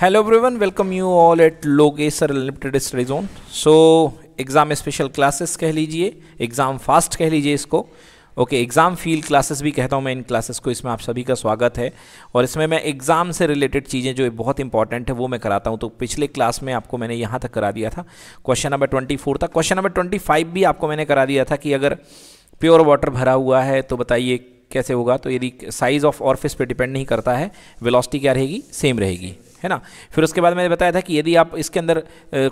Hello everyone welcome you all at Lokesar limited study zone so exam special classes कह लीजिए exam fast कह लीजिए इसको ओके एग्ज़ाम फील क्लासेस भी कहता हूँ मैं इन क्लासेस को इसमें आप सभी का स्वागत है और इसमें मैं एग्ज़ाम से रिलेटेड चीज़ें जो बहुत इंपॉर्टेंट है वो मैं कराता हूँ तो पिछले क्लास में आपको मैंने यहाँ तक करा दिया था क्वेश्चन नंबर ट्वेंटी फोर था क्वेश्चन नंबर ट्वेंटी फाइव भी आपको मैंने करा दिया था कि अगर प्योर वाटर भरा हुआ है तो बताइए कैसे होगा तो यदि साइज़ ऑफ ऑर्फिस पर डिपेंड नहीं करता है वेलोसिटी क्या रहेगी सेम रहेगी है ना फिर उसके बाद मैंने बताया था कि यदि आप इसके अंदर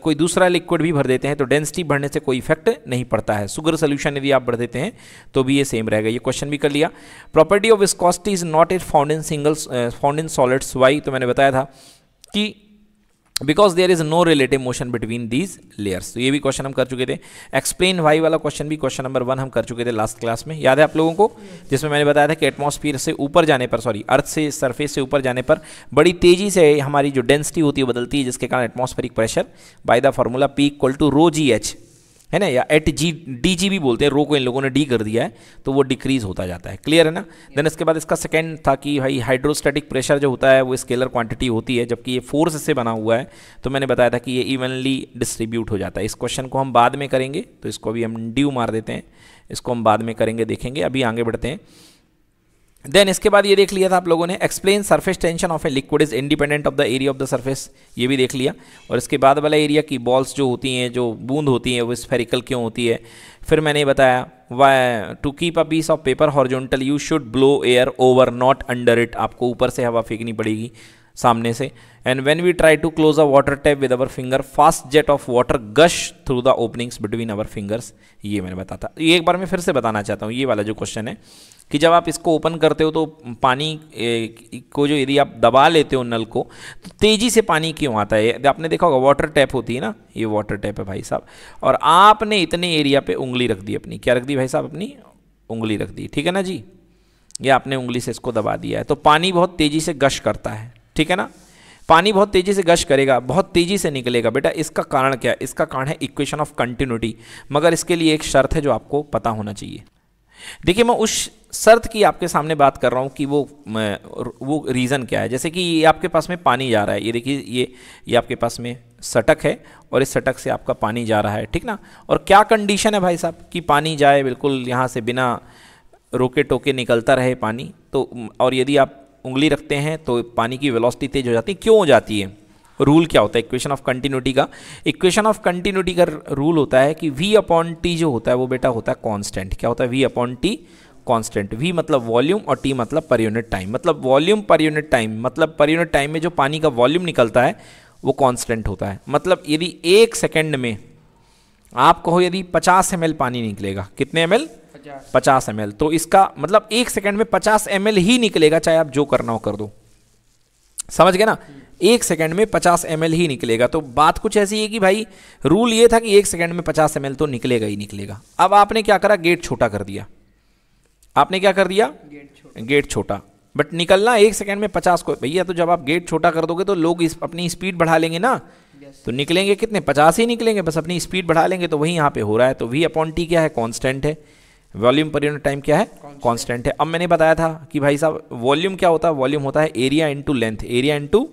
कोई दूसरा लिक्विड भी भर देते हैं तो डेंसिटी बढ़ने से कोई इफेक्ट नहीं पड़ता है सुगर सोल्यूशन यदि आप भर देते हैं तो भी ये सेम रहेगा ये क्वेश्चन भी कर लिया property of viscosity is not it found in single found in solids why तो मैंने बताया था कि because there is no relative motion between these layers तो ये भी क्वेश्चन हम कर चुके थे एक्सप्लेन वाई वाला क्वेश्चन भी क्वेश्चन नंबर वन हम कर चुके थे लास्ट क्लास में याद है आप लोगों को जिसमें मैंने बताया था कि एटमोस्फियर से ऊपर जाने पर सॉरी अर्थ से सरफेस से ऊपर जाने पर बड़ी तेजी से हमारी जो डेंसिटी होती है बदलती है जिसके कारण atmospheric pressure by the formula P equal to rho G H है ना या एट जी डी जी भी बोलते हैं रो को इन लोगों ने डी कर दिया है तो वो डिक्रीज होता जाता है क्लियर है ना देन इसके बाद इसका सेकेंड था कि भाई हाइड्रोस्टैटिक प्रेशर जो होता है वो स्केलर क्वांटिटी होती है जबकि ये फोर्स से बना हुआ है तो मैंने बताया था कि ये इवनली डिस्ट्रीब्यूट हो जाता है इस क्वेश्चन को हम बाद में करेंगे तो इसको अभी हम ड्यू मार देते हैं इसको हम बाद में करेंगे देखेंगे अभी आगे बढ़ते हैं देन इसके बाद ये देख लिया था आप लोगों ने explain surface tension of a liquid is independent of the area of the surface ये भी देख लिया और इसके बाद वाला एरिया की बॉल्स जो होती हैं जो बूंद होती हैं वो स्फेरिकल क्यों होती है फिर मैंने बताया why to keep a piece of paper horizontal you should blow air over not under it आपको ऊपर से हवा फेंकनी पड़ेगी सामने से and when we try to close a water tap with our finger fast jet of water gush through the openings between our fingers ये मैंने बताया था ये एक बार मैं फिर से बताना चाहता हूँ ये वाला जो क्वेश्चन है कि जब आप इसको ओपन करते हो तो पानी को जो यदि आप दबा लेते हो नल को तो तेज़ी से पानी क्यों आता है आपने देखा होगा वाटर टैप होती है ना ये वाटर टैप है भाई साहब और आपने इतने एरिया पे उंगली रख दी अपनी क्या रख दी भाई साहब अपनी उंगली रख दी ठीक है ना जी ये आपने उंगली से इसको दबा दिया है तो पानी बहुत तेज़ी से गश करता है ठीक है ना पानी बहुत तेज़ी से गश करेगा बहुत तेज़ी से निकलेगा बेटा इसका कारण क्या है इसका कारण है इक्वेशन ऑफ कंटिन्यूटी मगर इसके लिए एक शर्त है जो आपको पता होना चाहिए देखिए मैं उस शर्त की आपके सामने बात कर रहा हूँ कि वो वो रीज़न क्या है जैसे कि ये आपके पास में पानी जा रहा है ये देखिए ये ये आपके पास में सटक है और इस सटक से आपका पानी जा रहा है ठीक ना और क्या कंडीशन है भाई साहब कि पानी जाए बिल्कुल यहाँ से बिना रोके टोके निकलता रहे पानी तो और यदि आप उंगली रखते हैं तो पानी की वेलोसिटी तेज हो जाती है क्यों हो जाती है रूल क्या होता है इक्वेशन ऑफ कंटिन्यूटी का इक्वेशन ऑफ कंटिन्यूटी का रूल होता है कि वी अपॉन टी जो होता है वो बेटा होता है कॉन्स्टेंट क्या होता है V upon T constant V मतलब वॉल्यूम और टी मतलब पर यूनिट टाइम मतलब वॉल्यूम पर यूनिट टाइम मतलब पर यूनिट टाइम में जो पानी का वॉल्यूम निकलता है वो कांस्टेंट होता है मतलब यदि एक सेकंड में आप कहो यदि 50 एम पानी निकलेगा कितने एम एल पचास एम तो इसका मतलब एक सेकंड में 50 एम ही निकलेगा चाहे आप जो करना हो कर दो समझ गए ना एक सेकंड में 50 एम ही निकलेगा तो बात कुछ ऐसी है कि भाई रूल ये था कि एक सेकंड में 50 एम तो निकलेगा ही निकलेगा अब आपने क्या करा गेट छोटा कर दिया आपने क्या कर दिया गेट छोटा बट निकलना एक सेकंड में पचास को भैया तो जब आप गेट छोटा कर दोगे तो लोग इस अपनी स्पीड बढ़ा लेंगे ना तो निकलेंगे कितने पचास ही निकलेंगे बस अपनी स्पीड बढ़ा लेंगे तो वही यहाँ पे हो रहा है तो वी अपॉन टी क्या है कॉन्स्टेंट है वॉल्यूम पर यूनिट टाइम क्या है कॉन्स्टेंट है अब मैंने बताया था कि भाई साहब वॉल्यूम क्या होता है वॉल्यूम होता है area into length area into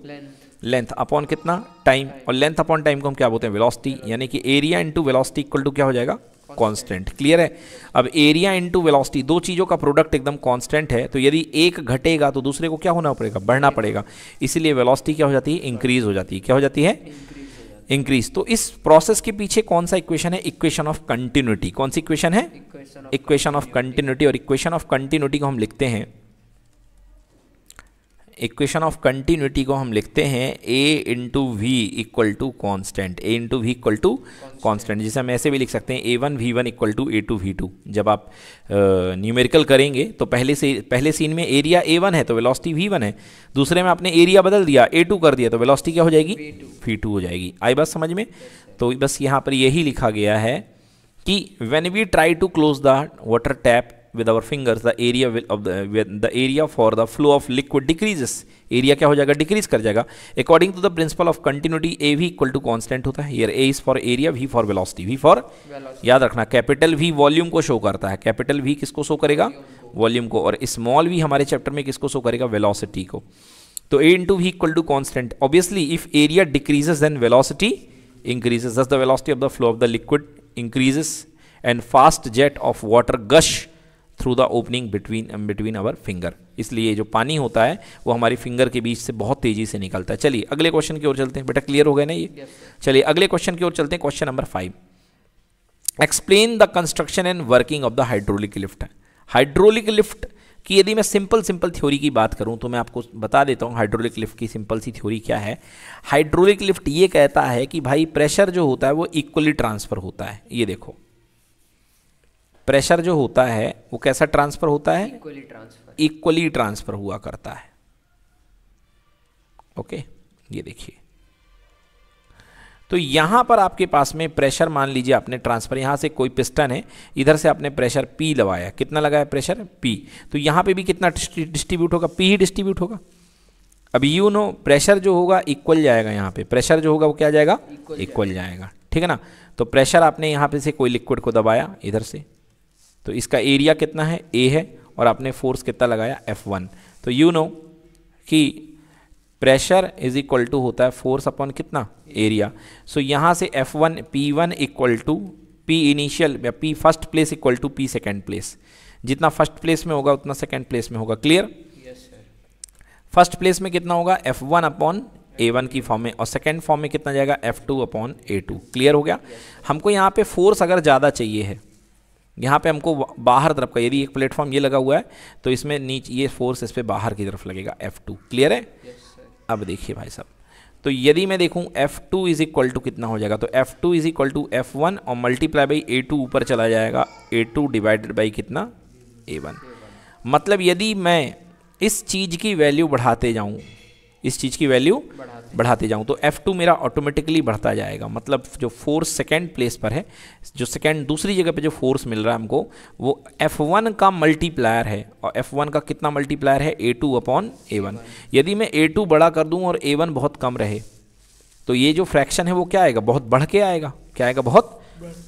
length upon कितना टाइम और लेंथ अपॉन टाइम को हम क्या बोलते हैं वेलोसिटी यानी कि area into velocity equal to क्या हो जाएगा कांस्टेंट क्लियर है अब एरिया इनटू वेलोसिटी दो चीज़ों का प्रोडक्ट एकदम कांस्टेंट है तो यदि एक घटेगा तो दूसरे को क्या होना पड़ेगा बढ़ना पड़ेगा इसीलिए वेलोसिटी क्या हो जाती है इंक्रीज हो जाती है क्या हो जाती है इंक्रीज तो इस प्रोसेस के पीछे कौन सा इक्वेशन है इक्वेशन ऑफ कंटिन्यूटी कौन सी इक्वेशन है इक्वेशन ऑफ कंटिन्यूटी और इक्वेशन ऑफ कंटिन्यूटी को हम लिखते हैं इक्वेशन ऑफ कंटिन्यूटी को हम लिखते हैं A into V equal to constant A into V equal to constant जिसे हम ऐसे भी लिख सकते हैं A one V one equal to A two V two जब आप न्यूमेरिकल करेंगे तो पहले से पहले सीन में एरिया ए वन है तो वेलोसिटी वी वन है दूसरे में आपने एरिया बदल दिया ए टू कर दिया तो वेलोसिटी क्या हो जाएगी वी टू हो जाएगी आई बस समझ में तो बस यहाँ पर यही लिखा गया है कि when we try to close the water tap with our fingers the area the area for the flow of liquid decreases area क्या हो जाएगा डिक्रीज कर जाएगा according to the principle of continuity A भी इक्वल टू कॉन्स्टेंट होता है A is for area V for velocity V for याद रखना कैपिटल वी वॉल्यूम को शो करता है कैपिटल वी किसको शो करेगा वॉल्यूम को और स्मॉल वी हमारे चैप्टर में किसको शो करेगा वेलॉसिटी को तो A into V equal to constant obviously if area decreases then velocity increases thus the velocity of the flow of the liquid increases and fast jet of water gush through the opening between between our finger इसलिए जो पानी होता है वो हमारी finger के बीच से बहुत तेजी से निकलता है चलिए अगले क्वेश्चन की ओर चलते हैं बेटा क्लियर हो गए ना ये चलिए अगले क्वेश्चन की ओर चलते हैं question number five explain the construction and working of the hydraulic lift hydraulic lift की यदि मैं सिंपल सिंपल थ्योरी की बात करूं तो मैं आपको बता देता हूं हाइड्रोलिक लिफ्ट की सिंपल सी थ्योरी क्या है हाइड्रोलिक लिफ्ट ये कहता है कि भाई प्रेशर जो होता है वो इक्वली ट्रांसफ़र होता है ये देखो प्रेशर जो होता है वो कैसा ट्रांसफर होता है इक्वली ट्रांसफर इक्वली ट्रांसफर हुआ करता है ओके ये देखिए तो यहां पर आपके पास में प्रेशर मान लीजिए आपने ट्रांसफर यहां से कोई पिस्टन है इधर से आपने प्रेशर पी लगाया कितना लगाया प्रेशर पी तो यहां पे भी कितना डिस्ट्रीब्यूट होगा पी ही डिस्ट्रीब्यूट होगा अब यू नो प्रेशर जो होगा इक्वल जाएगा यहां पे प्रेशर जो होगा वो क्या जाएगा इक्वल जाएगा ठीक है ना तो प्रेशर आपने यहां पे से कोई लिक्विड को दबाया इधर से तो इसका एरिया कितना है ए है और आपने फोर्स कितना लगाया एफ वन तो यू नो कि प्रेशर इज इक्वल टू होता है फोर्स अपॉन कितना एरिया सो so, यहाँ से F one P one equal to P initial या P first place equal to P second place जितना फर्स्ट प्लेस में होगा उतना सेकेंड प्लेस में होगा क्लियर फर्स्ट प्लेस में कितना होगा F one upon A one की फॉर्म में और सेकेंड फॉर्म में कितना जाएगा F two upon A two clear हो गया yes, हमको यहाँ पे फोर्स अगर ज़्यादा चाहिए है यहाँ पे हमको बाहर तरफ का यदि एक प्लेटफॉर्म ये लगा हुआ है तो इसमें नीचे ये फोर्स इस पर बाहर की तरफ लगेगा एफ टू क्लियर है yes, अब देखिए भाई साहब तो यदि मैं देखूँ F2 two is equal to कितना हो जाएगा तो F2 two is equal to F one और मल्टीप्लाई बाई ए टू ऊपर चला जाएगा ए टू डिवाइडेड बाई कितना ए वन मतलब यदि मैं इस चीज़ की वैल्यू बढ़ाते जाऊँ इस चीज़ की वैल्यू बढ़ाते जाऊँ तो एफ़ टू मेरा ऑटोमेटिकली बढ़ता जाएगा मतलब जो फोर्स सेकेंड प्लेस पर है जो सेकेंड दूसरी जगह पर जो फोर्स मिल रहा है हमको वो एफ़ वन का मल्टीप्लायर है और एफ़ वन का कितना मल्टीप्लायर है A two upon A one यदि मैं ए टू बड़ा कर दूँ और ए वन बहुत कम रहे तो ये जो फ्रैक्शन है वो क्या आएगा बहुत बढ़ के आएगा क्या आएगा बहुत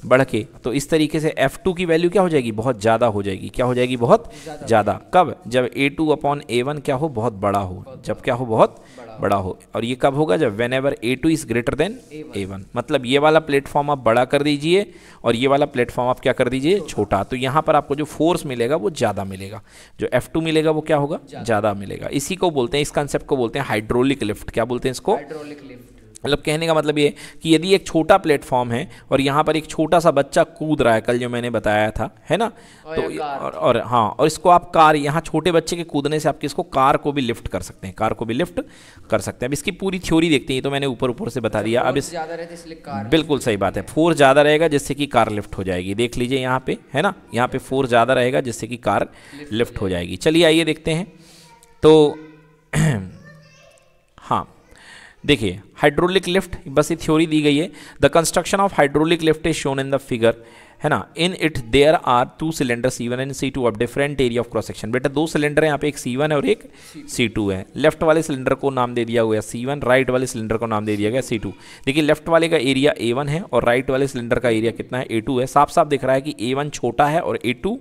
बढ़ के तो इस तरीके से F2 की वैल्यू क्या हो जाएगी बहुत ज़्यादा हो जाएगी क्या हो जाएगी बहुत ज़्यादा कब जब A2 टू अपॉन ए क्या हो बहुत बड़ा हो जब क्या हो बहुत बड़ा हो और ये कब होगा जब whenever A two is greater than A one मतलब ये वाला प्लेटफॉर्म आप बड़ा कर दीजिए और ये वाला प्लेटफॉर्म आप क्या कर दीजिए छोटा तो यहाँ पर आपको जो फोर्स मिलेगा वो ज़्यादा मिलेगा जो एफ टू मिलेगा वो क्या होगा ज़्यादा मिलेगा इसी को बोलते हैं इस कंसेप्ट को बोलते हैं हाइड्रोलिक लिफ्ट क्या बोलते हैं इसको हाइड्रोलिक लिफ्ट मतलब कहने का मतलब ये कि यदि एक छोटा प्लेटफॉर्म है और यहाँ पर एक छोटा सा बच्चा कूद रहा है कल जो मैंने बताया था है ना तो और, और हाँ और इसको आप कार यहाँ छोटे बच्चे के कूदने से आप किसको कार को भी लिफ्ट कर सकते हैं कार को भी लिफ्ट कर सकते हैं अब इसकी पूरी थ्योरी देखते हैं तो मैंने ऊपर ऊपर से बता अच्छा, दिया अब इस बिल्कुल सही बात है फोर्स ज़्यादा रहेगा जिससे कि कार लिफ्ट हो जाएगी देख लीजिए यहाँ पर है ना यहाँ पर फोर्स ज़्यादा रहेगा जिससे कि कार लिफ्ट हो जाएगी चलिए आइए देखते हैं तो हाँ देखिए हाइड्रोलिक लिफ्ट बस ये थ्योरी दी गई है the construction of hydraulic lift is shown in the figure है ना in it there are two cylinder C one and C two of different area of cross section बेटा दो सिलेंडर है यहाँ पे एक सी वन है और एक सी टू है लेफ्ट वाले सिलेंडर को नाम दे दिया हुआ है सी वन राइट वाले सिलेंडर को नाम दे दिया गया सी टू देखिए लेफ्ट वाले का एरिया ए वन है और राइट वाले सिलेंडर का एरिया कितना है ए टू है साफ साफ दिख रहा है कि ए वन छोटा है और ए टू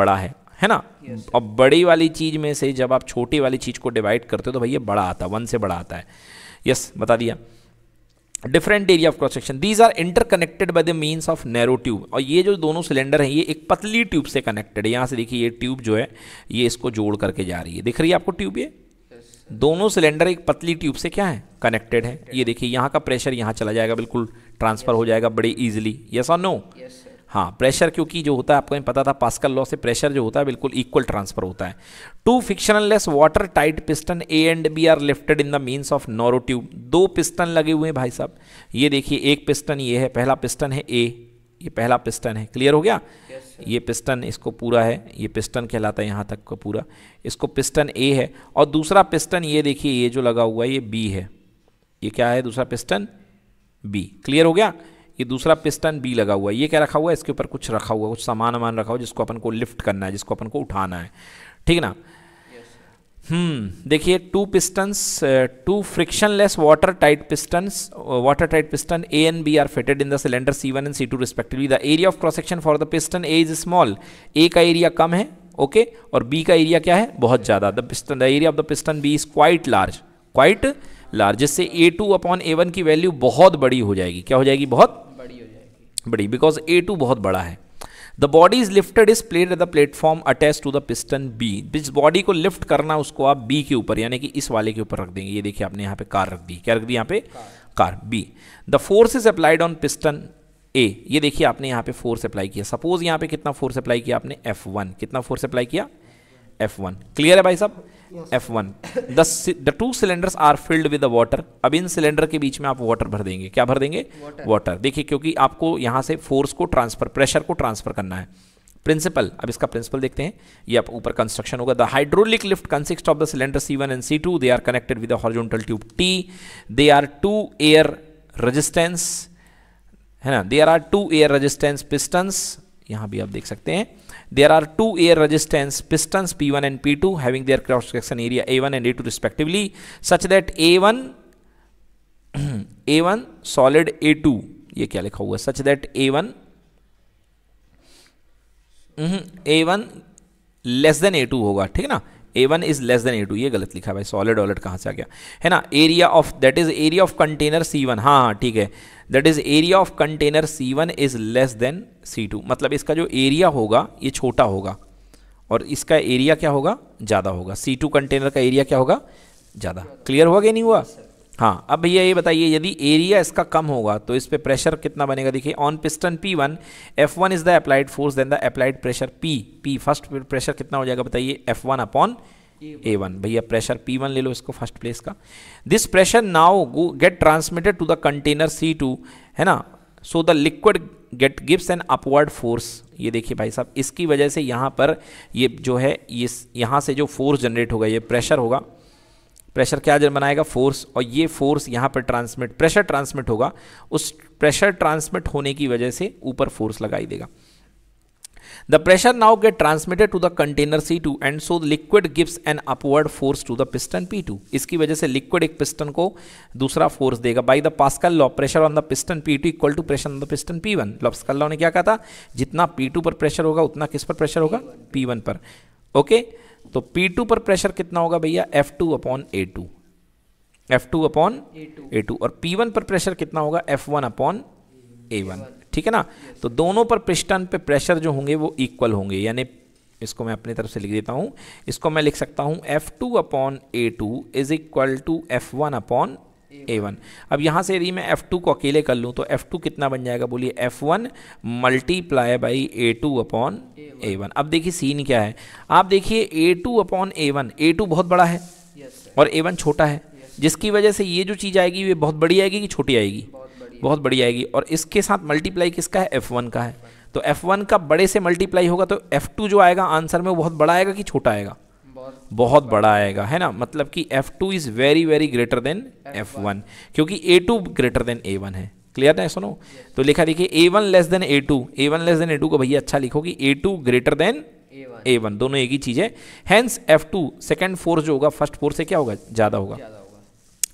बड़ा है है ना yes. अब बड़ी वाली चीज़ में से जब आप छोटी वाली चीज़ को डिवाइड करते हो तो भैया बड़ा आता है वन से बड़ा आता है यस बता दिया different area of cross section these are interconnected by the means of narrow tube और ये जो दोनों सिलेंडर हैं ये एक पतली ट्यूब से कनेक्टेड है यहाँ से देखिए ये ट्यूब जो है ये इसको जोड़ करके जा रही है दिख रही है आपको ट्यूब ये दोनों सिलेंडर एक पतली ट्यूब से क्या है कनेक्टेड है ये देखिए यहाँ का प्रेशर यहाँ चला जाएगा बिल्कुल ट्रांसफर हो जाएगा बड़ी ईजिली यस और नो हाँ प्रेशर क्योंकि जो होता है आपको पता था पास्कल लॉ से प्रेशर जो होता है बिल्कुल इक्वल ट्रांसफर होता है two frictionless water tight piston A and B are lifted in the means of narrow tube दो पिस्टन लगे हुए हैं भाई साहब ये देखिए एक पिस्टन ये है पहला पिस्टन है ए ये पहला पिस्टन है क्लियर हो गया yes, ये पिस्टन इसको पूरा है ये पिस्टन कहलाता है यहाँ तक का पूरा इसको पिस्टन ए है और दूसरा पिस्टन ये देखिए ये जो लगा हुआ है ये बी है ये क्या है दूसरा पिस्टन बी क्लियर हो गया yes, ये दूसरा पिस्टन बी लगा हुआ है ये क्या रखा हुआ है इसके ऊपर कुछ रखा हुआ है कुछ सामान वामान रखा हुआ जिसको अपन को लिफ्ट करना है जिसको अपन को उठाना है ठीक ना हम्म देखिए two pistons two frictionless water tight pistons water tight piston A and B are fitted in the cylinder C one and C two respectively the area of cross section for the piston A is small A का area कम है okay okay? और B का area क्या है बहुत ज़्यादा the piston the area of the piston B is quite large quite large जिससे A two upon A one की वैल्यू बहुत बड़ी हो जाएगी क्या हो जाएगी बहुत बड़ी बिकॉज ए टू बहुत बड़ा है the body is lifted is placed at the platform attach to the piston B जिस बॉडी को लिफ्ट करना उसको आप बी के ऊपर यानी कि इस वाले के ऊपर रख देंगे ये देखिए आपने यहाँ पे कार रख दी क्या रख दी यहाँ पे car B the force is applied on piston A ये देखिए आपने यहाँ पे फोर्स अप्लाई किया सपोज यहाँ पे कितना फोर्स अप्लाई किया आपने एफ वन कितना फोर्स अप्लाई किया एफ वन क्लियर है भाई साहब yes. F1 the the two cylinders are filled with the water अब इन सिलेंडर के बीच में आप वाटर भर देंगे क्या भर देंगे वाटर देखिए क्योंकि आपको यहां से फोर्स को ट्रांसफर प्रेशर को ट्रांसफर करना है प्रिंसिपल अब इसका प्रिंसिपल देखते हैं ये आप ऊपर कंस्ट्रक्शन होगा the hydraulic lift consist of the cylinder C one and C two they are connected with horizontal tube T they are two air resistance है ना they are two air resistance pistons यहां भी आप देख सकते हैं There are two air resistance pistons P1 and P2 having their cross section area A1 and A2 respectively such that A1 A1 solid A2 ये क्या लिखा हुआ such that A1 A1 less than A2 होगा ठीक है ना A one is less than A two ये गलत लिखा भाई सॉलिड ऑलिड कहाँ से आ गया है ना area of that is area of container C one हाँ हाँ ठीक है that is area of container C one is less than C two मतलब इसका जो एरिया होगा ये छोटा होगा और इसका एरिया क्या होगा ज़्यादा होगा सी टू कंटेनर का एरिया क्या होगा ज़्यादा क्लियर हुआ कि नहीं हुआ हाँ अब भैया ये बताइए यदि एरिया इसका कम होगा तो इस पर प्रेशर कितना बनेगा देखिए on piston P one F one is the applied force then the applied pressure P P first pressure कितना हो जाएगा बताइए F one upon A one भैया प्रेशर पी वन ले लो इसको फर्स्ट प्लेस का this pressure now go get transmitted to the container C two है ना so the liquid get gives an upward force ये देखिए भाई साहब इसकी वजह से यहाँ पर ये जो है ये यहाँ से जो फोर्स जनरेट होगा ये प्रेशर होगा प्रेशर क्या बनाएगा फोर्स और ये फोर्स यहाँ पर ट्रांसमिट प्रेशर ट्रांसमिट होगा उस प्रेशर ट्रांसमिट होने की वजह से ऊपर फोर्स लगाई देगा The pressure now get transmitted to the two and so so liquid gives an upward force to the piston P two इसकी वजह से लिक्विड एक पिस्टन को दूसरा फोर्स देगा by the Pascal law pressure on the piston P two equal to pressure on the piston P one Pascal law ने क्या कहा था जितना पी टू पर प्रेशर होगा उतना किस पर प्रेशर होगा पी वन पर ओके okay? तो P2 पर प्रेशर कितना होगा भैया F2 two upon A two F two upon A two और P1 पर प्रेशर कितना होगा F1 अपॉन ए वन ठीक है ना तो दोनों पर पिस्टन पे प्रेशर जो होंगे वो इक्वल होंगे यानी इसको मैं अपनी तरफ से लिख देता हूँ इसको मैं लिख सकता हूँ F2 two upon A two is equal to F one upon A one अब यहाँ से यदि मैं एफ़ टू को अकेले कर लूँ तो एफ़ टू कितना बन जाएगा बोलिए F one multiply by A two upon A one अब देखिए सीन क्या है आप देखिए A two upon A one A two बहुत बड़ा है और ए वन छोटा है जिसकी वजह से ये जो चीज़ आएगी ये बहुत बड़ी आएगी कि छोटी आएगी बहुत बड़ी आएगी और इसके साथ मल्टीप्लाई किसका है एफ़ वन का है तो एफ़ वन का बड़े से मल्टीप्लाई होगा तो एफ़ टू जो आएगा आंसर में वो बहुत बड़ा आएगा कि छोटा आएगा बहुत बड़ा आएगा है ना मतलब कि F two is very very greater than F one क्योंकि A two greater than A one है क्लियर है सुनो तो लिखा देखिए A one less than A two A one less than A two को भैया अच्छा लिखो कि A two greater than A one दोनों एक ही चीज़ है hence F two second force जो होगा फर्स्ट फोर्स से क्या होगा ज़्यादा होगा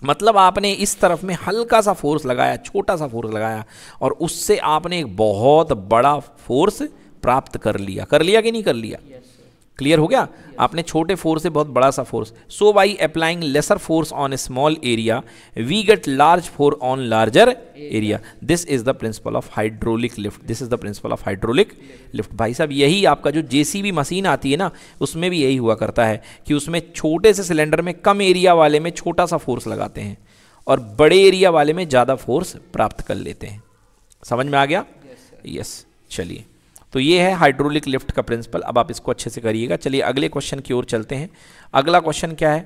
मतलब आपने इस तरफ में हल्का सा फोर्स लगाया छोटा सा फोर्स लगाया और उससे आपने एक बहुत बड़ा फोर्स प्राप्त कर लिया कर लिया कि नहीं कर लिया yes. क्लियर हो गया आपने छोटे फोर्स से बहुत बड़ा सा force so by applying lesser force on small area we get large force on larger area this is the principle of hydraulic lift this is the principle of hydraulic lift भाई साहब यही आपका जो JCB machine आती है ना उसमें भी यही हुआ करता है कि उसमें छोटे से सिलेंडर में कम एरिया वाले में छोटा सा फोर्स लगाते हैं और बड़े एरिया वाले में ज़्यादा फोर्स प्राप्त कर लेते हैं समझ में आ गया यस yes, yes. चलिए तो ये है हाइड्रोलिक लिफ्ट का प्रिंसिपल अब आप इसको अच्छे से करिएगा चलिए अगले क्वेश्चन की ओर चलते हैं अगला क्वेश्चन क्या है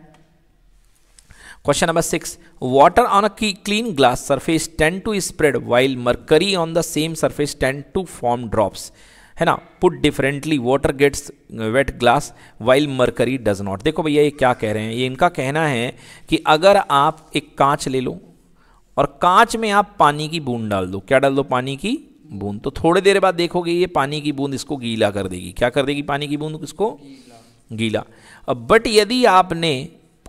question number six water on a clean glass surface tends to spread while mercury on the same surface tends to form drops है ना put differently water gets wet glass while mercury does not देखो भैया ये क्या कह रहे हैं ये इनका कहना है कि अगर आप एक कांच ले लो और कांच में आप पानी की बूंद डाल दो क्या डाल दो पानी की बूंद तो थोड़े देर बाद देखोगे ये पानी की बूंद इसको गीला कर देगी क्या कर देगी पानी की बूंद इसको गीला अब बट यदि आपने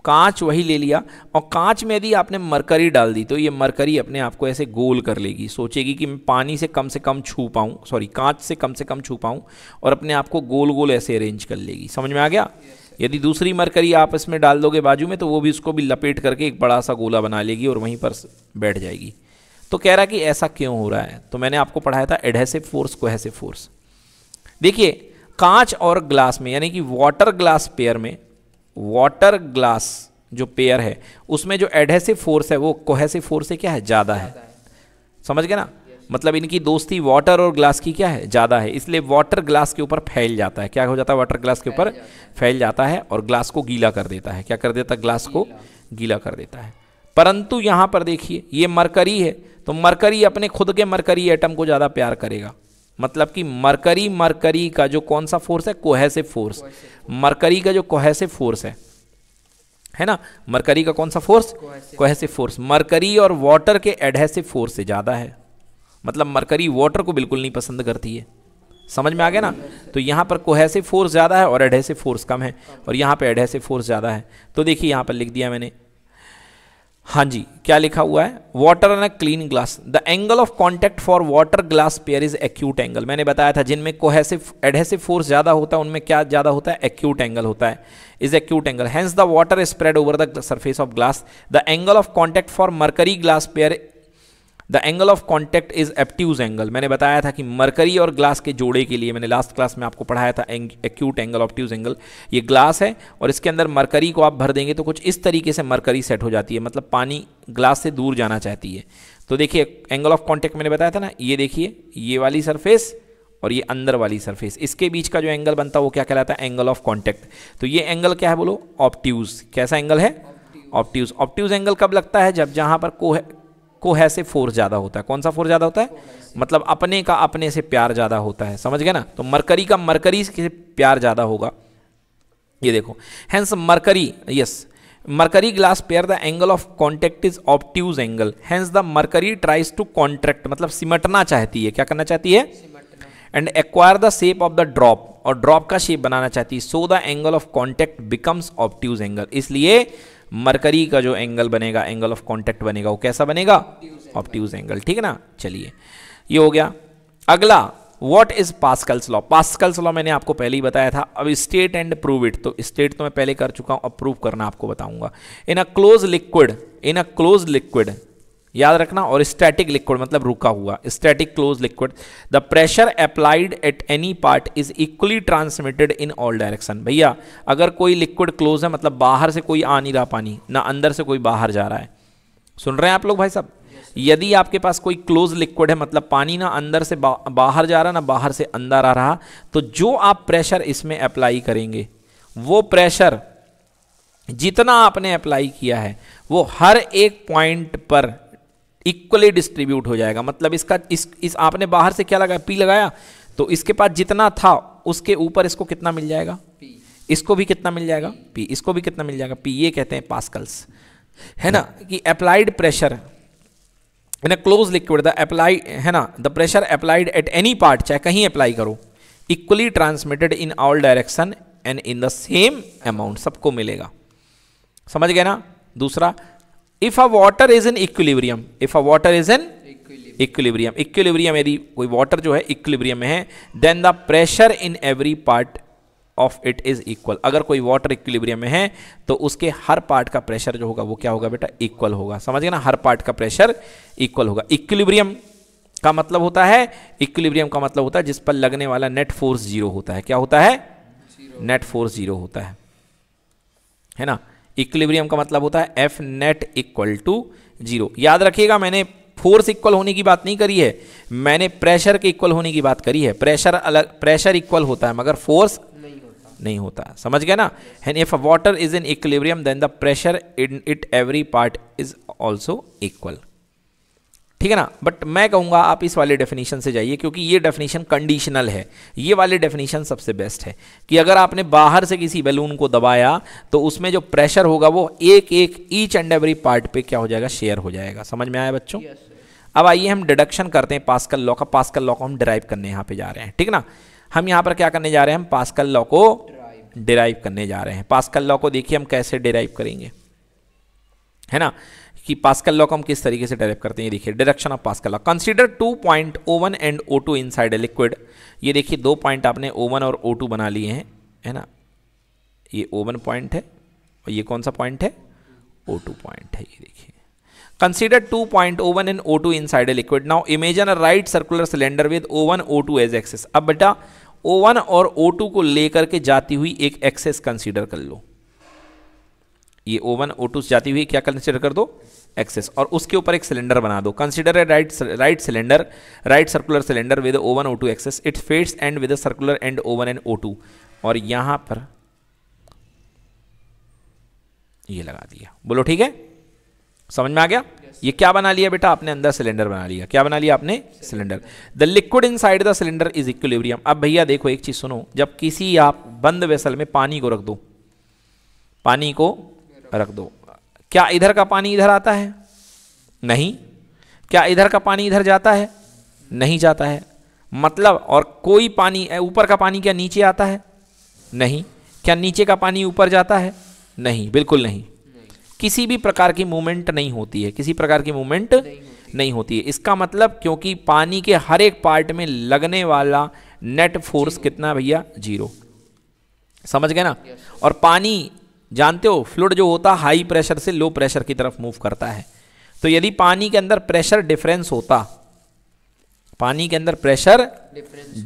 कांच वही ले लिया और कांच में यदि आपने मरकरी डाल दी तो ये मरकरी अपने आप को ऐसे गोल कर लेगी सोचेगी कि मैं पानी से कम से कम छू पाऊँ सॉरी कांच से कम से कम छू पाऊँ और अपने आप को गोल गोल ऐसे अरेंज कर लेगी समझ में आ गया यदि दूसरी मरकरी आप इसमें डाल दोगे बाजू में तो वो भी उसको भी लपेट करके एक बड़ा सा गोला बना लेगी और वहीं पर बैठ जाएगी तो कह रहा है कि ऐसा क्यों हो रहा है तो मैंने आपको पढ़ाया था एडहेसिव फोर्स कोहेसिव फोर्स देखिए कांच और ग्लास में यानी कि वाटर ग्लास पेयर में वाटर ग्लास जो पेयर है उसमें जो एडहेसिव फोर्स है वो कोहेसिव फोर्स से क्या है ज़्यादा है समझ गए ना मतलब इनकी दोस्ती वाटर और ग्लास की क्या है ज़्यादा है इसलिए वाटर ग्लास के ऊपर फैल जाता है क्या हो जाता है वाटर ग्लास के ऊपर फैल जाता है और ग्लास को गीला कर देता है क्या कर देता है ग्लास को गीला कर देता है परंतु यहाँ पर देखिए ये मरकरी है तो मरकरी अपने खुद के मरकरी एटम को ज़्यादा प्यार करेगा मतलब कि मरकरी मरकरी का जो कौन सा फोर्स है कोहेसिव फोर्स मरकरी का जो कोहेसिव फोर्स है है ना मरकरी का कौन सा फोर्स कोहेसिव फोर्स मरकरी और वाटर के एडहेसिव फोर्स से ज़्यादा है मतलब मरकरी वाटर को बिल्कुल नहीं पसंद करती है समझ में आ गया ना तो यहाँ पर कोहेसिव फोर्स ज़्यादा है और एडहेसिव फोर्स कम है और यहाँ पर एडहेसिव फोर्स ज़्यादा है तो देखिए यहाँ पर लिख दिया मैंने हाँ जी क्या लिखा हुआ है water and a clean glass the angle of contact for water glass pair is acute angle मैंने बताया था जिनमें कोहेसिव एडहेसिव फोर्स ज़्यादा होता है उनमें क्या ज़्यादा होता है एक्यूट एंगल होता है is acute angle hence the water spread over the surface of glass the angle of contact for mercury glass pair the angle of contact is obtuse angle मैंने बताया था कि मरकरी और ग्लास के जोड़े के लिए मैंने लास्ट क्लास में आपको पढ़ाया था एक्यूट एंगल ऑप्ट्यूज एंगल ये ग्लास है और इसके अंदर मरकरी को आप भर देंगे तो कुछ इस तरीके से मरकरी सेट हो जाती है मतलब पानी ग्लास से दूर जाना चाहती है तो देखिए एंगल ऑफ कॉन्टैक्ट मैंने बताया था ना ये देखिए ये वाली सरफेस और ये अंदर वाली सरफेस इसके बीच का जो एंगल बनता है वो क्या कहलाता है एंगल ऑफ कॉन्टैक्ट तो ये एंगल क्या है बोलो ऑप्ट्यूज कैसा एंगल है ऑप्ट्यूज ऑप्ट्यूज एंगल कब लगता है जब जहाँ पर को है से फोर्स ज़्यादा होता है कौन सा फोर्स ज़्यादा होता है मतलब अपने का अपने से प्यार ज़्यादा होता है समझ गए ना तो मरकरी का मरकरी से प्यार ज़्यादा होगा ये देखो hence mercury yes mercury glass pair the angle of contact is obtuse angle hence the mercury tries to contract मतलब सिमटना चाहती है क्या करना चाहती है and acquire the shape of the drop और ड्रॉप का शेप बनाना चाहती है so the angle of contact becomes obtuse angle इसलिए मरकरी का जो एंगल बनेगा एंगल ऑफ कॉन्टेक्ट बनेगा वो कैसा बनेगा ऑप्ट्यूज एंगल ठीक है ना चलिए ये हो गया अगला what is Pascal's law Pascal's law मैंने आपको पहले ही बताया था अब स्टेट एंड प्रूव इट तो स्टेट तो मैं पहले कर चुका हूं अब प्रूव करना आपको बताऊंगा in a close liquid in a close liquid याद रखना और स्टैटिक लिक्विड मतलब रुका हुआ static close liquid the pressure applied at any part is equally transmitted in all direction भैया अगर कोई लिक्विड क्लोज है मतलब बाहर से कोई आ नहीं रहा पानी ना अंदर से कोई बाहर जा रहा है सुन रहे हैं आप लोग भाई साहब यदि आपके पास कोई क्लोज लिक्विड है मतलब पानी ना अंदर से बा, बाहर जा रहा ना बाहर से अंदर आ रहा तो जो आप प्रेशर इसमें अप्लाई करेंगे वो प्रेशर जितना आपने अप्लाई किया है वो हर एक पॉइंट पर इक्वली डिस्ट्रीब्यूट हो जाएगा मतलब इसका इस, इस आपने बाहर से क्या लगाया पी लगाया तो इसके पास जितना था उसके ऊपर इसको कितना मिल जाएगा पी इसको भी कितना मिल जाएगा पी इसको भी कितना मिल जाएगा पी ये कहते हैं पास्कल्स है ना कि अप्लाइड प्रेशर इन ना क्लोज लिक्विड द अप्लाई है ना the pressure applied at any part चाहे कहीं अप्लाई करो equally transmitted in all direction and in the same amount सबको मिलेगा समझ गए ना दूसरा if a water is in equilibrium if a water is in equilibrium equilibrium यदि कोई वाटर जो है इक्विलिब्रियम में है then the pressure in every part of it is equal अगर कोई वाटर इक्विलिब्रियम में है तो उसके हर पार्ट का प्रेशर जो होगा वो क्या होगा बेटा इक्वल होगा समझ गए ना हर पार्ट का प्रेशर इक्वल होगा इक्विलिब्रियम का मतलब होता है इक्विलिब्रियम का मतलब होता है जिस पर लगने वाला नेट फोर्स जीरो होता है क्या होता है नेट फोर्स जीरो होता है है ना इक्विलिब्रियम का मतलब होता है F net equal to zero याद रखिएगा मैंने फोर्स इक्वल होने की बात नहीं करी है मैंने प्रेशर के इक्वल होने की बात करी है प्रेशर अलग प्रेशर इक्वल होता है मगर फोर्स नहीं होता समझ गया ना and if water is in equilibrium then the pressure in it every part is also equal ठीक है ना बट मैं कहूंगा आप इस वाले डेफिनेशन से जाइए क्योंकि ये डेफिनेशन कंडीशनल है ये वाले डेफिनेशन सबसे बेस्ट है कि अगर आपने बाहर से किसी बैलून को दबाया तो उसमें जो प्रेशर होगा वो एक एक ईच एंड एवरी पार्ट पे क्या हो जाएगा शेयर हो जाएगा समझ में आया बच्चों yes, अब आइए हम डिडक्शन करते हैं पास्कल लॉ का पास्कल लॉ को हम ड्राइव करने यहाँ पे जा रहे हैं ठीक ना हम यहाँ पर क्या करने जा रहे हैं हम पास्कल लॉ को डिराइव करने जा रहे हैं पास्कल लॉ को देखिए हम कैसे डिराइव करेंगे है ना कि पास्कल लॉ को हम किस तरीके से डायरेक्ट करते हैं ये देखिए direction of Pascal law consider two point O one and O two inside a liquid ये देखिए दो पॉइंट आपने ओ वन और ओ टू बना लिए हैं है ना ये ओ वन पॉइंट है और ये कौन सा पॉइंट है ओ टू पॉइंट है ये देखिए two inside a liquid now imagine a right circular cylinder with O one O two as axis अब बेटा वन और ओ टू को लेकर के जाती हुई एक एक्सेस कंसिडर कर लो ये ओ वन ओ टू से जाती हुई क्या कंसिडर कर दो एक्सेस और उसके ऊपर एक सिलेंडर बना दो consider a right right cylinder right circular cylinder with O one O two axis it fits and with circular end O one and O two और यहां पर ये लगा दिया बोलो ठीक है समझ में आ गया yes. ये क्या बना लिया बेटा आपने अंदर सिलेंडर बना लिया क्या बना लिया आपने cylinder the liquid inside the cylinder is equilibrium अब भैया देखो एक चीज सुनो जब किसी आप बंद वेसल में पानी को रख दो पानी को रख दो क्या इधर का पानी इधर आता है नहीं क्या इधर का पानी इधर जाता है नहीं जाता है मतलब और कोई पानी ऊपर का पानी क्या नीचे आता है नहीं क्या नीचे का पानी ऊपर जाता है नहीं बिल्कुल नहीं, नहीं। किसी भी प्रकार की मूवमेंट नहीं होती है किसी प्रकार की मूवमेंट नहीं, नहीं होती है इसका मतलब क्योंकि पानी के हर एक पार्ट में लगने वाला नेट फोर्स कितना भैया जीरो समझ गए ना और पानी जानते हो फ्लूड जो होता है हाई प्रेशर से लो प्रेशर की तरफ मूव करता है तो यदि पानी के अंदर प्रेशर डिफरेंस होता पानी के अंदर प्रेशर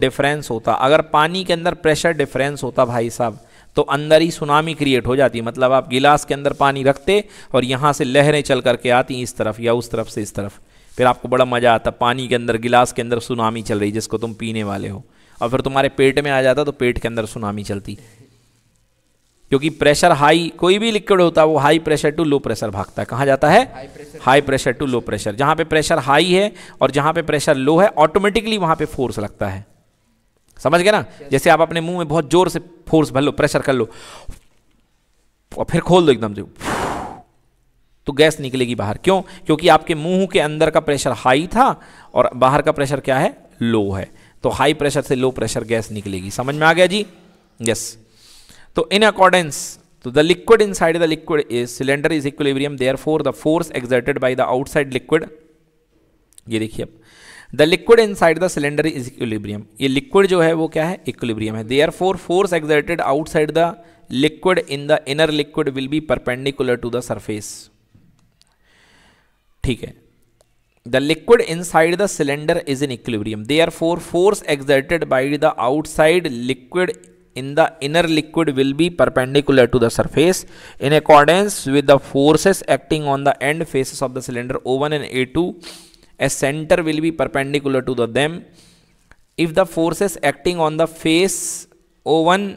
डिफरेंस होता अगर पानी के अंदर प्रेशर डिफरेंस होता भाई साहब तो अंदर ही सुनामी क्रिएट हो जाती मतलब आप गिलास के अंदर पानी रखते और यहाँ से लहरें चल करके आती इस तरफ या उस तरफ से इस तरफ फिर आपको बड़ा मज़ा आता पानी के अंदर गिलास के अंदर सुनामी चल रही जिसको तुम पीने वाले हो और फिर तुम्हारे पेट में आ जाता तो पेट के अंदर सुनामी चलती क्योंकि प्रेशर हाई कोई भी लिक्विड होता है वो high pressure to low pressure भागता है कहाँ जाता है high pressure to low pressure जहाँ पे प्रेशर हाई है और जहाँ पे प्रेशर लो है ऑटोमेटिकली वहाँ पे फोर्स लगता है समझ गए ना जैसे आप अपने मुंह में बहुत जोर से फोर्स भर लो प्रेशर कर लो और फिर खोल दो एकदम से तो गैस निकलेगी बाहर क्यों क्योंकि आपके मुंह के अंदर का प्रेशर हाई था और बाहर का प्रेशर क्या है लो है तो हाई प्रेशर से लो प्रेशर गैस निकलेगी समझ में आ गया जी यस तो इन अकॉर्डेंस तो the liquid in inside the liquid is cylinder is equilibrium therefore the force exerted by the outside liquid ये देखिए अब the liquid inside the cylinder is equilibrium ये लिक्विड जो है वो क्या है इक्विलिब्रियम है therefore force exerted outside the liquid in the inner liquid will be perpendicular to the surface ठीक है the liquid inside the cylinder is in equilibrium therefore force exerted by the outside liquid in the inner liquid will be perpendicular to the surface in accordance with the forces acting on the end faces of the cylinder O1 and A2 a center will be perpendicular to the them if the forces acting on the face O1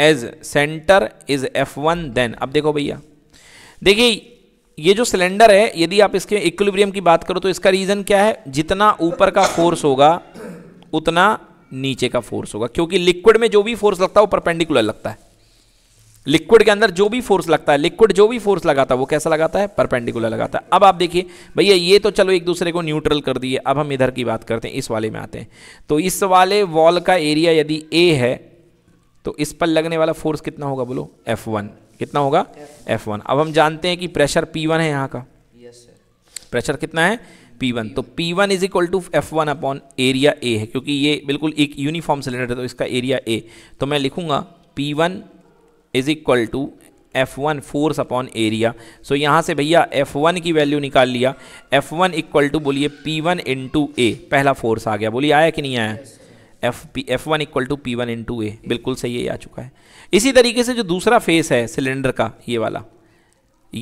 as center is F one then अब देखो भैया देखिए ये जो cylinder है यदि आप इसके इक्विलिब्रियम की बात करो तो इसका रीजन क्या है जितना ऊपर का फोर्स होगा उतना नीचे का फोर्स होगा क्योंकि लिक्विड में जो भी फोर्स लगता है वो परपेंडिकुलर लगता है लिक्विड के अंदर जो भी फोर्स लगता है लिक्विड जो भी फोर्स लगाता है वो कैसा लगाता है परपेंडिकुलर लगाता है अब आप देखिए भैया ये तो चलो एक दूसरे को न्यूट्रल कर दिए अब हम इधर की बात करते हैं इस वाले में आते हैं तो इस वाले वॉल का एरिया यदि ए है तो इस पर लगने वाला फोर्स कितना होगा बोलो एफ वन कितना होगा एफ वन अब हम जानते हैं कि प्रेशर पी वन है यहाँ का प्रेशर कितना है P1 तो P1 one is equal to F one upon area A है क्योंकि ये बिल्कुल एक यूनिफॉर्म सिलेंडर है तो इसका एरिया ए तो मैं लिखूँगा P1 one is equal to F one force upon area so यहाँ से भैया एफ वन की वैल्यू निकाल लिया एफ वन इक्वल टू बोलिए पी वन इंटू ए पहला फोर्स आ गया बोलिए आया कि नहीं आया F P F one equal to P one into A बिल्कुल सही है आ चुका है इसी तरीके से जो दूसरा फेस है सिलेंडर का ये वाला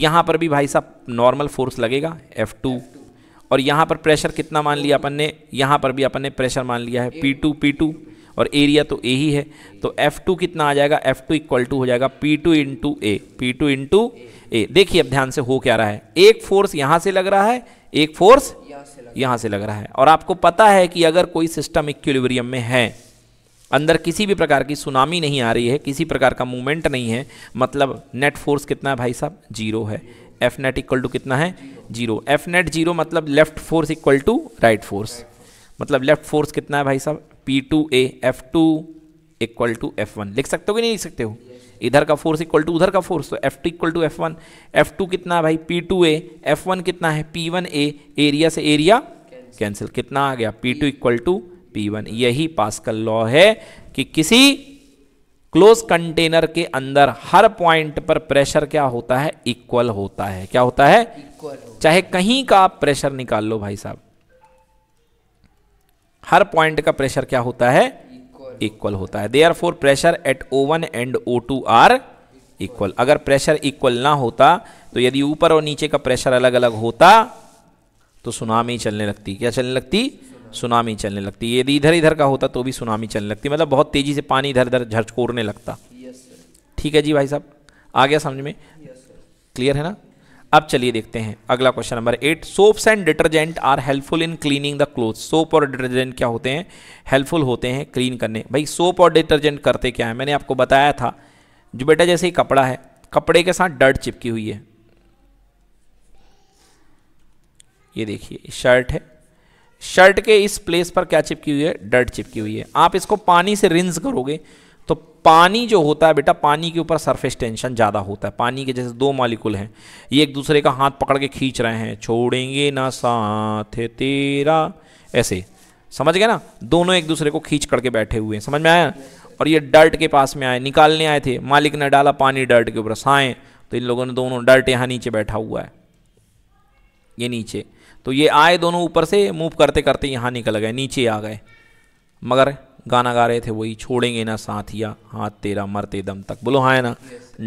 यहाँ पर भी भाई साहब नॉर्मल फोर्स लगेगा एफ टू और यहाँ पर प्रेशर कितना मान लिया अपन ने यहाँ पर भी अपन ने प्रेशर मान लिया है पी टू पी टू और एरिया तो ए ही है तो एफ टू कितना आ जाएगा एफ टू इक्वल टू हो जाएगा P two into A P two into A देखिए अब ध्यान से हो क्या रहा है एक फोर्स यहाँ से लग रहा है एक फोर्स यहाँ से लग रहा है और आपको पता है कि अगर कोई सिस्टम इक्वेरियम में है अंदर किसी भी प्रकार की सुनामी नहीं आ रही है किसी प्रकार का मूवमेंट नहीं है मतलब नेट फोर्स कितना है भाई साहब जीरो है एफ नेट इक्वल टू कितना है जीरो एफ नेट जीरो मतलब left force equal to right force मतलब लेफ्ट फोर्स कितना है भाई साहब P two A F two equal to F one लिख सकते हो कि नहीं लिख सकते हो इधर का फोर्स इक्वल टू उधर का फोर्स तो F two equal to F one F two कितना है भाई P two A F one कितना है पी वन ए एरिया से एरिया कैंसिल कितना आ गया P two equal to P one यही पास्कल लॉ है कि किसी क्लोज कंटेनर के अंदर हर पॉइंट पर प्रेशर क्या होता है इक्वल होता है क्या होता है चाहे कहीं का आप प्रेशर निकाल लो भाई साहब हर पॉइंट का प्रेशर क्या होता है इक्वल होता है therefore pressure at O one and O two are equal अगर प्रेशर इक्वल ना होता तो यदि ऊपर और नीचे का प्रेशर अलग अलग होता तो सुनामी चलने लगती क्या चलने लगती सुनामी चलने लगती है यदि इधर इधर का होता तो भी सुनामी चलने लगती मतलब बहुत तेज़ी से पानी इधर इधर झरझकोरने लगता ठीक है जी भाई साहब आ गया समझ में क्लियर है ना अब चलिए देखते हैं अगला question number eight soaps and detergent are helpful in cleaning the cloth soap और डिटर्जेंट क्या होते हैं हेल्पफुल होते हैं क्लीन करने भाई सोप और डिटर्जेंट करते क्या है मैंने आपको बताया था जो बेटा जैसे ही कपड़ा है कपड़े के साथ डर्ट चिपकी हुई है ये देखिए शर्ट है शर्ट के इस प्लेस पर क्या चिपकी हुई है डर्ट चिपकी हुई है आप इसको पानी से रिंस करोगे तो पानी जो होता है बेटा पानी के ऊपर सरफेस टेंशन ज़्यादा होता है पानी के जैसे दो मालिकुल हैं ये एक दूसरे का हाथ पकड़ के खींच रहे हैं छोड़ेंगे ना साथ तेरा ऐसे समझ गए ना दोनों एक दूसरे को खींच करके बैठे हुए हैं समझ में आया और ये डर्ट के पास में आए निकालने आए थे मालिक ने डाला पानी डर्ट के ऊपर साए तो इन लोगों ने दोनों डर्ट यहाँ नीचे बैठा हुआ है ये नीचे तो ये आए दोनों ऊपर से मूव करते करते यहाँ निकल गए नीचे आ गए मगर गाना गा रहे थे वही छोड़ेंगे ना साथिया हाथ तेरा मरते दम तक बोलो हाँ ना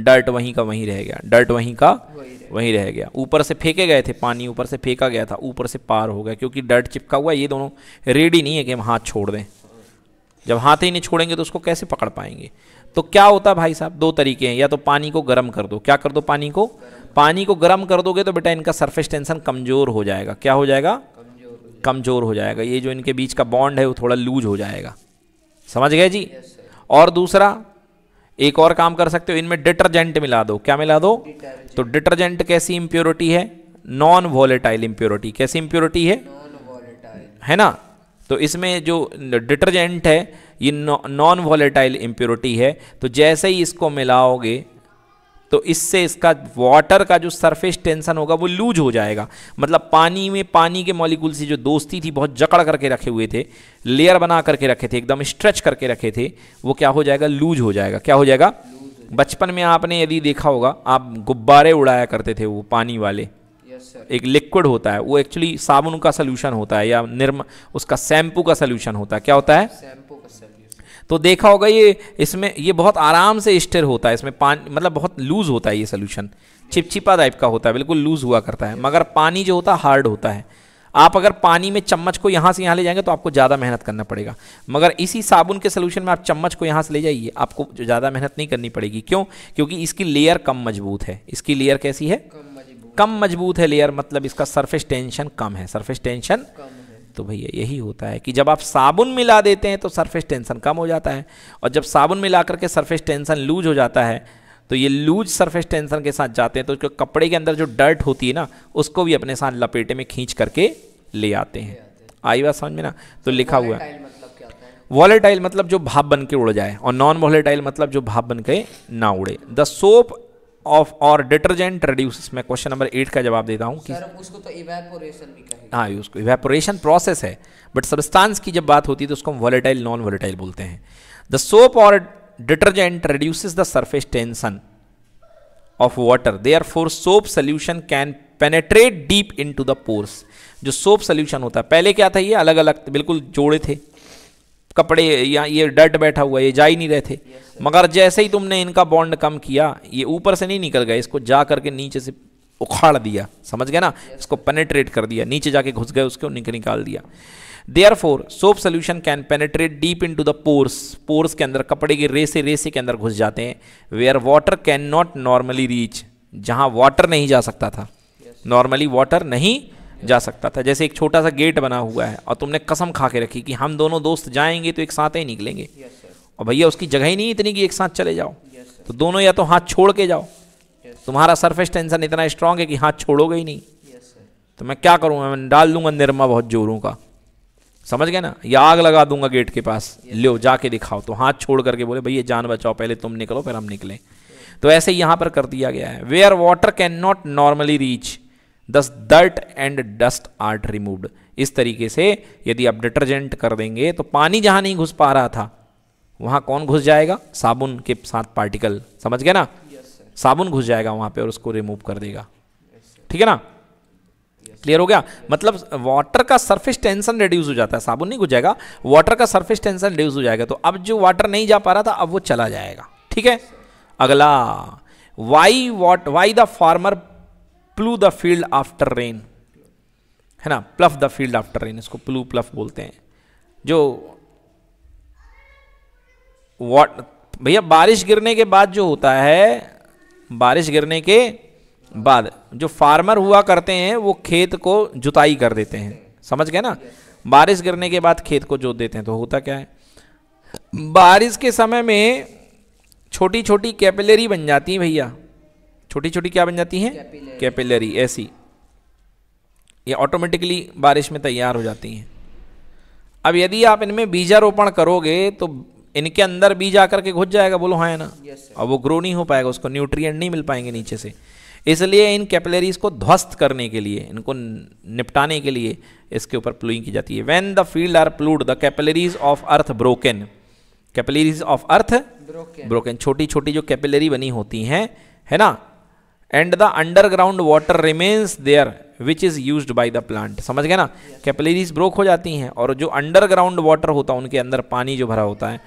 डर्ट वहीं का वहीं रह गया डर्ट वहीं का वहीं रह गया ऊपर से फेंके गए थे पानी ऊपर से फेंका गया था ऊपर से पार हो गया क्योंकि डर्ट चिपका हुआ ये दोनों रेडी नहीं है कि हम हाथ छोड़ दें जब हाथ ही नहीं छोड़ेंगे तो उसको कैसे पकड़ पाएंगे तो क्या होता भाई साहब दो तरीके हैं या तो पानी को गर्म कर दो क्या कर दो पानी को पानी को गर्म कर दोगे तो बेटा इनका सरफेस टेंशन कमज़ोर हो जाएगा क्या हो जाएगा कमज़ोर हो जाएगा ये जो इनके बीच का बॉन्ड है वो थोड़ा लूज हो जाएगा समझ गए जी और दूसरा एक और काम कर सकते हो इनमें डिटर्जेंट मिला दो क्या मिला दो तो डिटर्जेंट कैसी इंप्योरिटी है नॉन वॉलेटाइल इंप्योरिटी कैसी इंप्योरिटी है है ना तो इसमें जो डिटर्जेंट है ये नॉन वॉलेटाइल इंप्योरिटी है तो जैसे ही इसको मिलाओगे तो इससे इसका वाटर का जो सरफेस टेंशन होगा वो लूज हो जाएगा मतलब पानी में पानी के मॉलिक्यूल से जो दोस्ती थी बहुत जकड़ करके रखे हुए थे लेयर बना करके रखे थे एकदम स्ट्रेच करके रखे थे वो क्या हो जाएगा लूज हो जाएगा क्या हो जाएगा बचपन में आपने यदि देखा होगा आप गुब्बारे उड़ाया करते थे वो पानी वाले एक लिक्विड होता है वो एक्चुअली साबुन का सोल्यूशन होता है या निर्म उसका शैम्पू का सोल्यूशन होता है क्या होता है तो देखा होगा ये इसमें ये बहुत आराम से स्टिर होता है इसमें पानी मतलब बहुत लूज़ होता है ये सोल्यूशन छिपछिपा टाइप का होता है बिल्कुल लूज़ हुआ करता है मगर पानी जो होता है हार्ड होता है आप अगर पानी में चम्मच को यहाँ से यहाँ ले जाएंगे तो आपको ज़्यादा मेहनत करना पड़ेगा मगर इसी साबुन के सोल्यूशन में आप चम्मच को यहाँ से ले जाइए आपको ज़्यादा मेहनत नहीं करनी पड़ेगी क्यों क्योंकि इसकी लेयर कम मजबूत है इसकी लेयर कैसी है कम मजबूत है लेयर मतलब इसका सरफेस टेंशन कम है सरफेस टेंशन तो भैया यही होता है कि जब आप साबुन मिला देते हैं तो सरफेस टेंशन कम हो जाता है और जब साबुन मिला करके सरफेस टेंशन लूज हो जाता है तो ये लूज सरफेस टेंशन के साथ जाते हैं तो उसके कपड़े के अंदर जो डर्ट होती है ना उसको भी अपने साथ लपेटे में खींच करके ले आते हैं आई बात समझ में ना तो लिखा हुआ वॉलेटाइल मतलब, मतलब जो भाप बन के उड़ जाए और नॉन वॉलेटाइल मतलब जो भाप बन के ना उड़े द सोप ऑफ और डिटर्जेंट रिड्यूस मैं क्वेश्चन नंबर एट का जवाब देता हूँ तो हाँ उसको इवेपोरेशन प्रोसेस है बट सबस्टांस की जब बात होती है तो उसको हम वोलेटाइल नॉन वोलेटाइल बोलते हैं द सोप और detergent reduces the surface tension of water therefore soap solution can penetrate deep into the pores जो सोप सोल्यूशन होता है पहले क्या था ये अलग अलग बिल्कुल जोड़े थे कपड़े या ये डट बैठा हुआ ये जा ही नहीं रहे थे yes, मगर जैसे ही तुमने इनका बॉन्ड कम किया ये ऊपर से नहीं निकल गए इसको जा करके नीचे से उखाड़ दिया समझ गए ना yes, इसको पेनेट्रेट कर दिया नीचे जाके घुस गए उसको निकाल दिया therefore soap solution can penetrate deep into the pores pores के अंदर कपड़े के रेसे रेसे के अंदर घुस जाते हैं where water can not normally reach जहाँ वाटर नहीं जा सकता था नॉर्मली वाटर नहीं जा सकता था जैसे एक छोटा सा गेट बना हुआ है और तुमने कसम खा के रखी कि हम दोनों दोस्त जाएंगे तो एक साथ ही निकलेंगे और भैया उसकी जगह ही नहीं इतनी कि एक साथ चले जाओ तो दोनों या तो हाथ छोड़ के जाओ तुम्हारा सरफेस टेंशन इतना स्ट्रांग है कि हाथ छोड़ोगे ही नहीं तो मैं क्या करूँगा मैं डाल दूंगा निरमा बहुत जोरों का समझ गए ना या आग लगा दूंगा गेट के पास लो जाके दिखाओ तो हाथ छोड़ करके बोले भैया जान बचाओ पहले तुम निकलो फिर हम निकले तो ऐसे यहाँ पर कर दिया गया है where water can not normally reach दस dirt and dust art removed इस तरीके से यदि आप डिटर्जेंट कर देंगे तो पानी जहां नहीं घुस पा रहा था वहां कौन घुस जाएगा साबुन के साथ पार्टिकल समझ गया ना yes, साबुन घुस जाएगा वहां पे और उसको रिमूव कर देगा ठीक yes, है ना क्लियर हो गया मतलब वाटर का सरफेस टेंशन रिड्यूस हो जाता है साबुन नहीं घुस जाएगा वाटर का सरफेस टेंशन रिड्यूस हो जाएगा तो अब जो वाटर नहीं जा पा रहा था अब वो चला जाएगा ठीक है अगला why what why the farmer plough the field after rain है ना plough the field after rain इसको प्लू प्लफ बोलते हैं जो वॉट भैया बारिश गिरने के बाद जो होता है बारिश गिरने के बाद जो फार्मर हुआ करते हैं वो खेत को जुताई कर देते हैं समझ गए ना बारिश गिरने के बाद खेत को जोत देते हैं तो होता क्या है बारिश के समय में छोटी छोटी कैपिलरी बन जाती है भैया छोटी छोटी क्या बन जाती हैं कैपिलरी ऐसी ये ऑटोमेटिकली बारिश में तैयार हो जाती हैं अब यदि आप इनमें बीजारोपण करोगे तो इनके अंदर बीज आकर के घुस जाएगा बोलो हाँ है ना और वो ग्रो नहीं हो पाएगा उसको न्यूट्रिएंट नहीं मिल पाएंगे नीचे से इसलिए इन कैपिलरीज को ध्वस्त करने के लिए इनको निपटाने के लिए इसके ऊपर प्लूइंग की जाती है when the field are ploughed the capillaries of earth broken capillaries of earth broken छोटी छोटी जो कैपिलरी बनी होती हैं है ना and the underground water remains there which is use by the plant समझ गए ना कैपलेरीज ब्रोक हो जाती हैं और जो अंडरग्राउंड वाटर होता है उनके अंदर पानी जो भरा होता है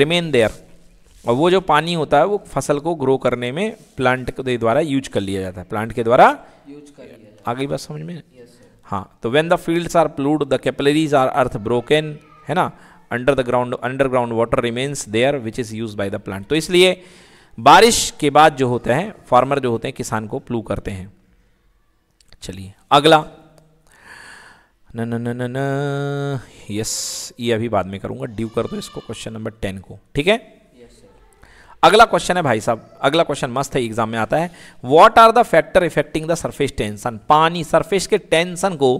रिमेन देयर और वो जो पानी होता है वो फसल को ग्रो करने में प्लांट के द्वारा यूज कर लिया जाता है प्लांट के द्वारा यूज कर लिया आगे बात समझ में हाँ तो when the fields are ploughed the capillaries are earth broken है ना under the ground underground water remains there which is use by the plant तो इसलिए बारिश के बाद जो होता है फार्मर जो होते हैं किसान को प्लू करते हैं चलिए अगला न न न न न यस ये अभी बाद में करूंगा ड्यू कर दो इसको क्वेश्चन नंबर टेन को ठीक है अगला क्वेश्चन है भाई साहब अगला क्वेश्चन मस्त है एग्जाम में आता है what are the factor affecting the surface tension पानी सरफेस के टेंशन को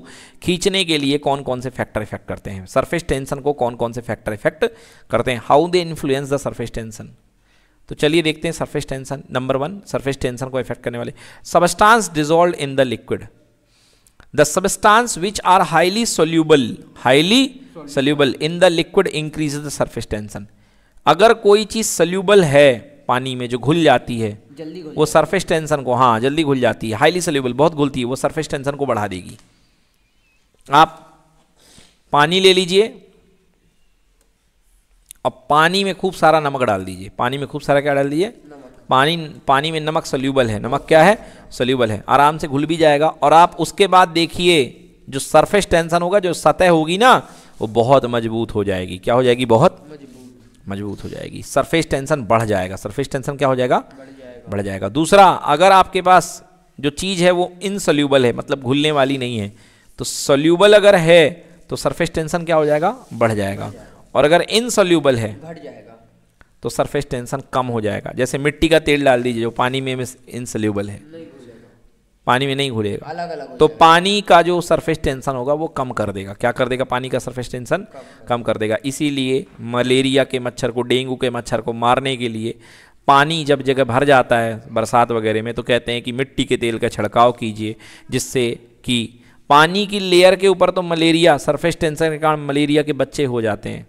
खींचने के लिए कौन कौन से फैक्टर इफेक्ट करते हैं सरफेस टेंशन को कौन कौन से फैक्टर इफेक्ट करते हैं how they influence the surface tension तो चलिए देखते हैं surface tension number one surface tension को इफेक्ट करने वाले substance dissolve in the liquid the substance which are highly soluble highly soluble in the liquid increase the surface tension अगर कोई चीज सोल्यूबल है पानी में जो घुल जाती है जल्दी वो सरफेस टेंशन को हाँ जल्दी घुल जाती है हाईली सोल्यूबल बहुत घुलती है वो सरफेस टेंशन को बढ़ा देगी आप पानी ले लीजिए अब पानी में खूब सारा नमक डाल दीजिए पानी में खूब सारा क्या डाल दीजिए पानी पानी में नमक सल्यूबल है नमक क्या है सल्यूबल है आराम से घुल भी जाएगा और आप उसके बाद देखिए जो सरफेस टेंशन होगा जो सतह होगी ना वो बहुत मजबूत हो जाएगी क्या हो जाएगी बहुत मजबूत हो जाएगी सरफेस टेंशन बढ़ जाएगा सरफेस टेंशन क्या हो जाएगा बढ़ जाएगा दूसरा अगर आपके पास जो चीज़ है वो इनसल्यूबल है मतलब घुलने वाली नहीं है तो सल्यूबल अगर है तो सरफेस टेंशन क्या हो जाएगा बढ़ जाएगा और अगर इनसोल्यूबल है घट जाएगा तो सरफेस टेंशन कम हो जाएगा जैसे मिट्टी का तेल डाल दीजिए जो पानी में इनसोल्यूबल है पानी में नहीं घुलेगा तो पानी का जो सरफेस टेंशन होगा वो कम कर देगा क्या कर देगा पानी का सरफेस टेंशन कम कर देगा इसीलिए मलेरिया के मच्छर को डेंगू के मच्छर को मारने के लिए पानी जब जगह भर जाता है बरसात वगैरह में तो कहते हैं कि मिट्टी के तेल का छिड़काव कीजिए जिससे कि पानी की लेयर के ऊपर तो मलेरिया सरफेस टेंशन के कारण मलेरिया के बच्चे हो जाते हैं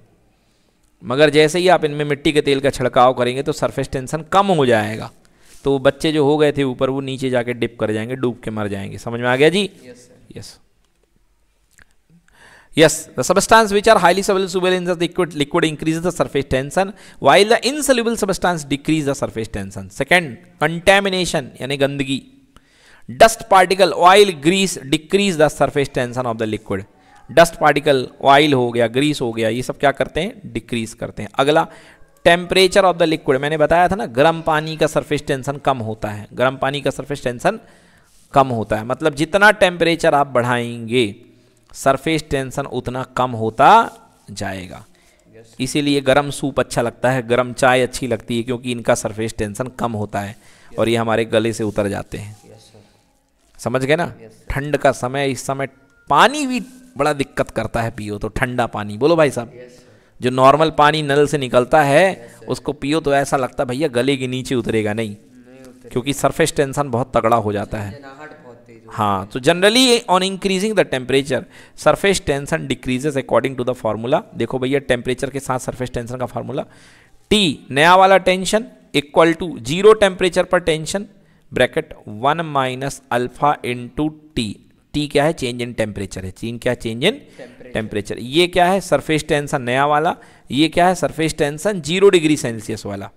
मगर जैसे ही आप इनमें मिट्टी के तेल का छिड़काव करेंगे तो सरफेस टेंशन कम हो जाएगा तो बच्चे जो हो गए थे ऊपर वो नीचे जाके डिप कर जाएंगे डूब के मर जाएंगे समझ में आ गया जी yes yes the substance which are highly soluble in liquid liquid increase the surface tension while the insoluble substance decrease the surface tension second contamination यानी गंदगी dust particle oil grease decrease the surface tension of the liquid dust particle oil हो गया Greece हो गया ये सब क्या करते हैं डिक्रीज करते हैं अगला टेम्परेचर ऑफ द लिक्विड मैंने बताया था ना गर्म पानी का सरफेस टेंशन कम होता है गर्म पानी का सरफेस टेंशन कम होता है मतलब जितना टेम्परेचर आप बढ़ाएंगे सरफेस टेंशन उतना कम होता जाएगा इसीलिए गर्म सूप अच्छा लगता है गर्म चाय अच्छी लगती है क्योंकि इनका सरफेस टेंशन कम होता है और ये हमारे गले से उतर जाते हैं समझ गए ना ठंड का समय इस समय पानी भी बड़ा दिक्कत करता है पियो तो ठंडा पानी बोलो भाई साहब जो नॉर्मल पानी नल से निकलता है उसको पियो तो ऐसा लगता है भैया गले के नीचे उतरेगा नहीं, क्योंकि सरफेस टेंशन बहुत तगड़ा हो जाता है हाँ तो generally on increasing the temperature surface tension decreases according to the formula देखो भैया टेम्परेचर के साथ सरफेस टेंशन का फार्मूला टी नया वाला tension equal to zero temperature पर tension bracket one minus alpha into T T क्या है चेंज इन टेम्परेचर है चीन क्या चेंज इन टेम्परेचर ये क्या है सरफेस टेंशन नया वाला ये क्या है surface tension zero degree Celsius वाला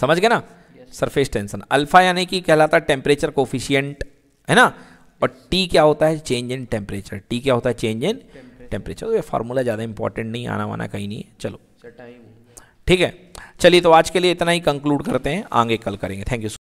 समझ गए ना सरफेस टेंशन अल्फा यानी कि कहलाता है टेम्परेचर कोफिशियंट है ना और टी क्या होता है चेंज इन टेम्परेचर टी क्या होता है चेंज इन टेम्परेचर ये फार्मूला ज़्यादा इंपॉर्टेंट नहीं आना वाना कहीं नहीं है चलो अच्छा, ठीक है चलिए तो आज के लिए इतना ही कंक्लूड करते हैं आगे कल करेंगे थैंक यू